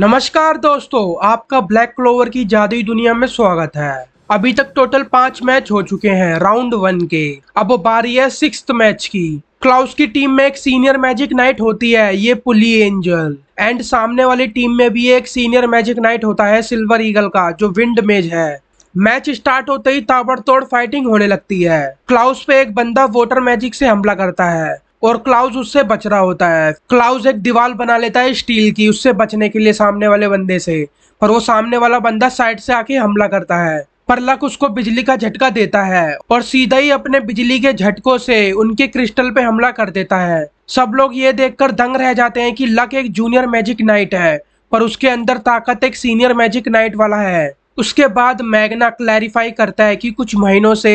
नमस्कार दोस्तों आपका ब्लैक क्लोवर की जादुई दुनिया में स्वागत है अभी तक टोटल पांच मैच हो चुके हैं राउंड वन के अब बारी है सिक्स मैच की क्लाउस की टीम में एक सीनियर मैजिक नाइट होती है ये पुली एंजल एंड सामने वाली टीम में भी एक सीनियर मैजिक नाइट होता है सिल्वर ईगल का जो विंड मेज है मैच स्टार्ट होते ही ताबड़तोड़ फाइटिंग होने लगती है क्लाउस पे एक बंदा वोटर मैजिक से हमला करता है और क्लाउज उससे बच रहा होता है क्लाउज एक दीवार बना लेता है स्टील की उससे बचने के लिए सामने वाले बंदे से पर वो सामने वाला बंदा साइड से आके हमला करता है पर लक उसको बिजली का झटका देता है और सीधा ही अपने बिजली के झटकों से उनके क्रिस्टल पे हमला कर देता है सब लोग ये देखकर दंग रह जाते हैं कि लक एक जूनियर मैजिक नाइट है पर उसके अंदर ताकत एक सीनियर मैजिक नाइट वाला है उसके बाद मैगना क्लैरिफाई करता है कि कुछ महीनों से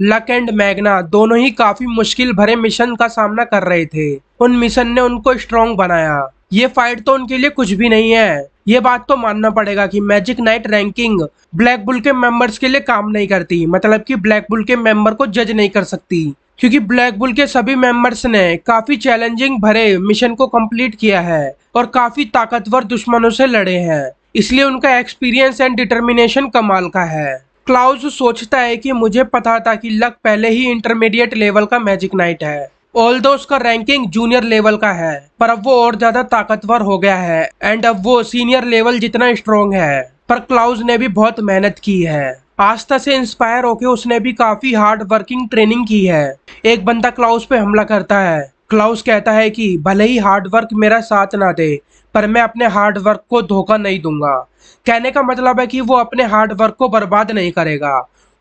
लक एंड मैगना दोनों ही काफी मुश्किल भरे मिशन का सामना कर रहे थे उन मिशन ने उनको स्ट्रॉन्ग बनाया ये फाइट तो उनके लिए कुछ भी नहीं है ये बात तो मानना पड़ेगा कि magic knight ranking Black Bull के मेंबर्स के लिए काम नहीं करती मतलब कि ब्लैक बुल के मेंबर को जज नहीं कर सकती क्योंकि ब्लैक बुल के सभी मेंबर्स ने काफी चैलेंजिंग भरे मिशन को कंप्लीट किया है और काफी ताकतवर दुश्मनों से लड़े हैं इसलिए उनका एक्सपीरियंस एंड डिटर्मिनेशन कमाल का है क्लाउज सोचता है कि मुझे पता था कि लक पहले ही इंटरमीडिएट लेवल का मैजिक नाइट है ऑल दो उसका रैंकिंग जूनियर लेवल का है पर अब वो और ज्यादा ताकतवर हो गया है एंड अब वो सीनियर लेवल जितना स्ट्रोंग है पर क्लाउज ने भी बहुत मेहनत की है आस्था से इंस्पायर होके उसने भी काफी हार्ड वर्किंग ट्रेनिंग की है एक बंदा क्लाउज पे हमला करता है क्लाउस कहता है कि भले ही हार्डवर्क मेरा साथ ना दे पर मैं अपने हार्डवर्क को धोखा नहीं दूंगा कहने का मतलब है कि वो अपने हार्डवर्क को बर्बाद नहीं करेगा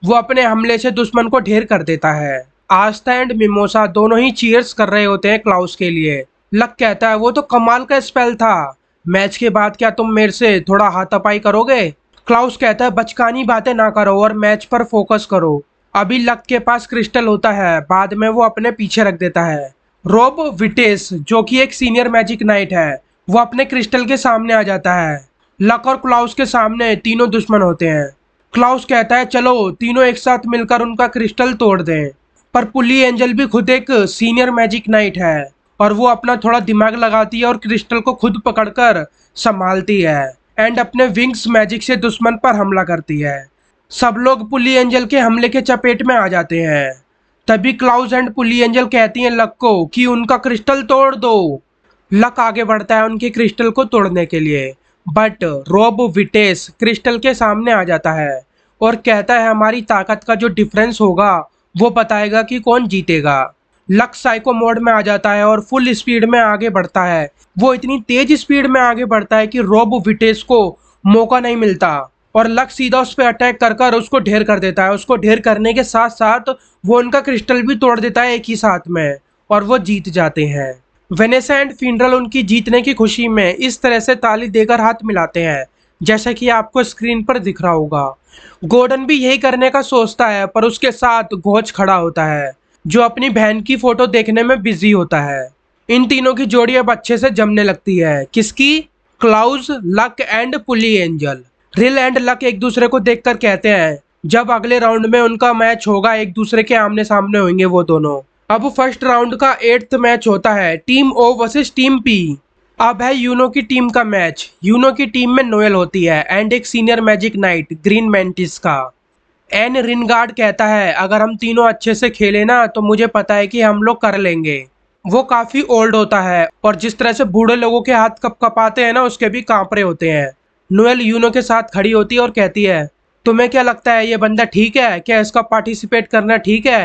वो अपने हमले से दुश्मन को ढेर कर देता है आस्था एंड मिमोसा दोनों ही चीयर्स कर रहे होते हैं क्लाउस के लिए लक कहता है वो तो कमाल का स्पेल था मैच के बाद क्या तुम मेरे से थोड़ा हाथापाई करोगे क्लाउस कहता है बचकानी बातें ना करो और मैच पर फोकस करो अभी लक के पास क्रिस्टल होता है बाद में वो अपने पीछे रख देता है रोब विटेस जो कि एक सीनियर मैजिक नाइट है वो अपने क्रिस्टल के सामने आ जाता है लक और क्लाउस के सामने तीनों दुश्मन होते हैं क्लाउस कहता है चलो तीनों एक साथ मिलकर उनका क्रिस्टल तोड़ दें पर पुली एंजल भी खुद एक सीनियर मैजिक नाइट है और वो अपना थोड़ा दिमाग लगाती है और क्रिस्टल को खुद पकड़कर संभालती है एंड अपने विंग्स मैजिक से दुश्मन पर हमला करती है सब लोग पुली एंजल के हमले के चपेट में आ जाते हैं तभी क्लाउज एंड पुली एंजल कहती हैं लक को कि उनका क्रिस्टल तोड़ दो लक आगे बढ़ता है उनके क्रिस्टल को तोड़ने के लिए बट रोब विटेस क्रिस्टल के सामने आ जाता है और कहता है हमारी ताकत का जो डिफरेंस होगा वो बताएगा कि कौन जीतेगा लक साइको मोड में आ जाता है और फुल स्पीड में आगे बढ़ता है वो इतनी तेज स्पीड में आगे बढ़ता है कि रोब विटेस को मौका नहीं मिलता और लक सीधा उस पर अटैक कर कर उसको ढेर कर देता है उसको ढेर करने के साथ साथ वो उनका क्रिस्टल भी तोड़ देता है एक ही साथ में और वो जीत जाते हैं वेनेसा एंड फिनरल उनकी जीतने की खुशी में इस तरह से ताली देकर हाथ मिलाते हैं जैसा कि आपको स्क्रीन पर दिख रहा होगा गोर्डन भी यही करने का सोचता है पर उसके साथ घोच खड़ा होता है जो अपनी बहन की फोटो देखने में बिजी होता है इन तीनों की जोड़ी अब अच्छे से जमने लगती है किसकी क्लाउज लक एंड पुली एंजल रिल एंड लक एक दूसरे को देखकर कहते हैं जब अगले राउंड में उनका मैच होगा एक दूसरे के आमने सामने होंगे वो दोनों अब फर्स्ट राउंड का एट्थ मैच होता है team O versus team P अब है यूनो की टीम का मैच यूनो की टीम में नोएल होती है एंड एक senior magic knight Green Mantis का एन रिनगार्ड कहता है अगर हम तीनों अच्छे से खेले ना तो मुझे पता है कि हम लोग कर लेंगे वो काफ़ी ओल्ड होता है और जिस तरह से बूढ़े लोगों के हाथ कप कपाते हैं ना उसके भी कांपरे होते हैं नोएल यूनो के साथ खड़ी होती है और कहती है तुम्हें क्या लगता है ये बंदा ठीक है क्या इसका पार्टिसिपेट करना ठीक है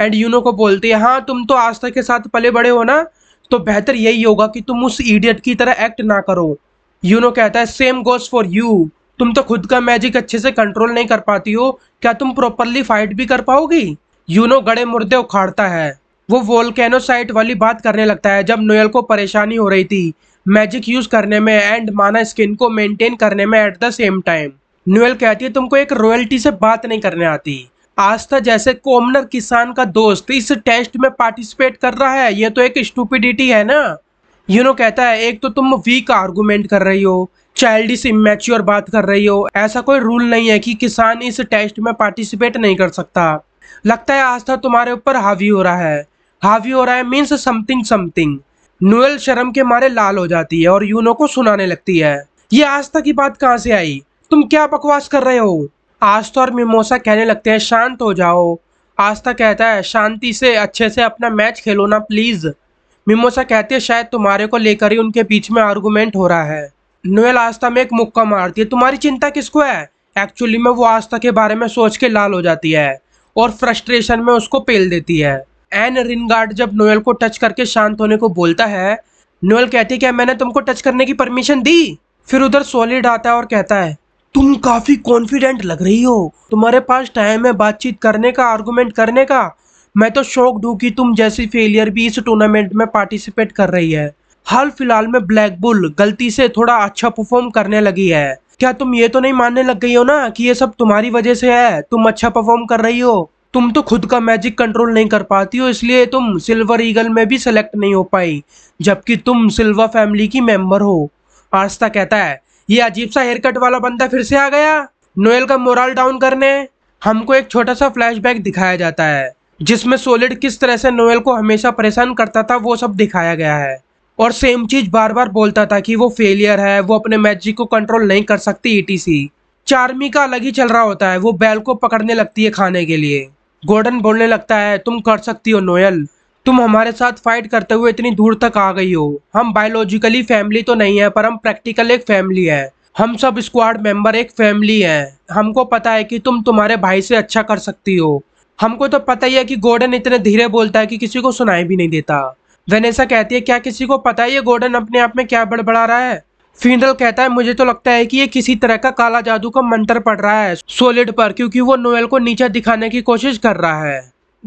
एंड यूनो को बोलती है हाँ तुम तो आस्था के साथ पले बड़े हो ना तो बेहतर यही होगा कि तुम उस इडियट की तरह एक्ट ना करो यूनो कहता है सेम गोज फॉर यू तुम तो खुद का मैजिक अच्छे से कंट्रोल नहीं कर पाती हो क्या तुम प्रॉपरली फाइट भी कर पाओगी यूनो गड़े मुर्दे उखाड़ता है वो वोल्केनो साइट वाली बात करने लगता है जब नोयल को परेशानी हो रही थी मैजिक यूज करने में एंड माना स्किन को मेंटेन करने में at the same time Noelle कहती है तुमको एक रॉयल्टी से बात नहीं करने आती आस्था जैसे कोमनर किसान का दोस्त इस टेस्ट में पार्टिसिपेट कर रहा है ये तो एक स्टूपिडिटी है ना यूनो कहता है एक तो तुम वीक आर्गूमेंट कर रही हो चाइल्ड इस इमेच्योर बात कर रही हो ऐसा कोई रूल नहीं है कि किसान इस टेस्ट में पार्टिसिपेट नहीं कर सकता लगता है आस्था तुम्हारे ऊपर हावी हो रहा है हावी हो रहा है मीन्स समथिंग समथिंग नोएल शर्म के मारे लाल हो जाती है और यूनो को सुनाने लगती है ये आज तक की बात कहाँ से आई तुम क्या बकवास कर रहे हो आस्था तो और मिमोसा कहने लगते हैं शांत हो जाओ आस्था कहता है शांति से अच्छे से अपना मैच खेलो ना प्लीज़ मिमोसा कहती है शायद तुम्हारे को लेकर ही उनके बीच में आर्गूमेंट हो रहा है नोएल आस्था में एक मुक्का मारती है तुम्हारी चिंता किसको है एक्चुअली में वो आस्था के बारे में सोच के लाल हो जाती है और फ्रस्ट्रेशन में उसको पेल देती है एन रिनगार्ड जब नोएल को टच करके शांत होने को बोलता है नोएल कहती है क्या मैंने तुमको टच करने की परमिशन दी फिर उधर सोलिड आता है और कहता है तुम काफी कॉन्फिडेंट लग रही हो तुम्हारे पास टाइम है बातचीत करने का आर्गूमेंट करने का मैं तो शौक दूँ कि तुम जैसी फेलियर भी इस टूर्नामेंट में पार्टिसिपेट कर रही है हाल फिलहाल में ब्लैक बुल गलती से थोड़ा अच्छा परफॉर्म करने लगी है क्या तुम ये तो नहीं मानने लग गई हो ना कि ये सब तुम्हारी वजह से है तुम अच्छा परफॉर्म कर रही हो तुम तो खुद का मैजिक कंट्रोल नहीं कर पाती हो इसलिए तुम सिल्वर ईगल में भी सेलेक्ट नहीं हो पाई जबकि तुम सिल्वर फैमिली की मेंबर हो आस्था कहता है ये अजीब सा हेयर कट वाला बंदा फिर से आ गया नोएल का मोरल डाउन करने हमको एक छोटा सा फ्लैशबैक दिखाया जाता है जिसमें सोलिड किस तरह से नोएल को हमेशा परेशान करता था वो सब दिखाया गया है और सेम चीज बार बार बोलता था कि वो फेलियर है वो अपने मैजिक को कंट्रोल नहीं कर सकती ईटीसी e चार्मी का अलग ही चल रहा होता है वो बैल को पकड़ने लगती है खाने के लिए गोर्डन बोलने लगता है तुम कर सकती हो नोयल तुम हमारे साथ फाइट करते हुए इतनी दूर तक आ गई हो हम बायोलॉजिकली फैमिली तो नहीं है पर हम प्रैक्टिकल एक फैमिली है हम सब स्क्वाड मेंबर एक फैमिली हैं हमको पता है कि तुम तुम्हारे भाई से अच्छा कर सकती हो हमको तो पता ही है कि गोर्डन इतने धीरे बोलता है कि किसी को सुनाई भी नहीं देता वेनेसा कहती है क्या किसी को पता ही ये गोर्डन अपने आप में क्या बड़बड़ा रहा है फिनरल कहता है मुझे तो लगता है कि ये किसी तरह का काला जादू का मंत्र पड़ रहा है सोलिड पर क्योंकि वो नोएल को नीचे दिखाने की कोशिश कर रहा है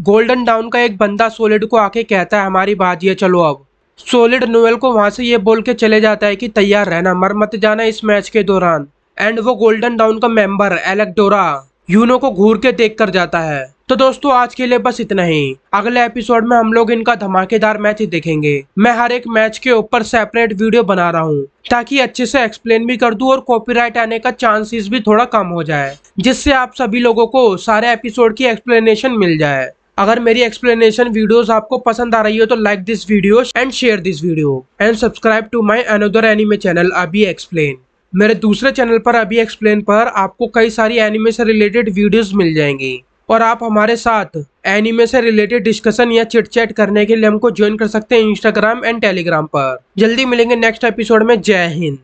गोल्डन डाउन का एक बंदा सोलिड को आके कहता है हमारी ये चलो अब सोलिड नोएल को वहां से ये बोल के चले जाता है कि तैयार रहना मर मत जाना इस मैच के दौरान एंड वो गोल्डन डाउन का मेंबर एलेक्डोरा यूनो को घूर के देख कर जाता है तो दोस्तों आज के लिए बस इतना ही अगले एपिसोड में हम लोग इनका धमाकेदार मैच ही देखेंगे मैं हर एक मैच के ऊपर सेपरेट वीडियो बना रहा हूँ ताकि अच्छे से एक्सप्लेन भी कर दूं और कॉपीराइट आने का चांसेस भी थोड़ा कम हो जाए जिससे आप सभी लोगों को सारे एपिसोड की एक्सप्लेनेशन मिल जाए अगर मेरी एक्सप्लेनेशन वीडियोस आपको पसंद आ रही हो तो like this video and share this video and subscribe to my another anime channel अभी एक्सप्लेन मेरे दूसरे चैनल पर अभी एक्सप्लेन पर आपको कई सारी एनिमे से रिलेटेड वीडियोस मिल जाएंगी और आप हमारे साथ एनिमे से रिलेटेड डिस्कशन या चिट चैट करने के लिए हमको ज्वाइन कर सकते हैं इंस्टाग्राम एंड टेलीग्राम पर जल्दी मिलेंगे नेक्स्ट एपिसोड में जय हिंद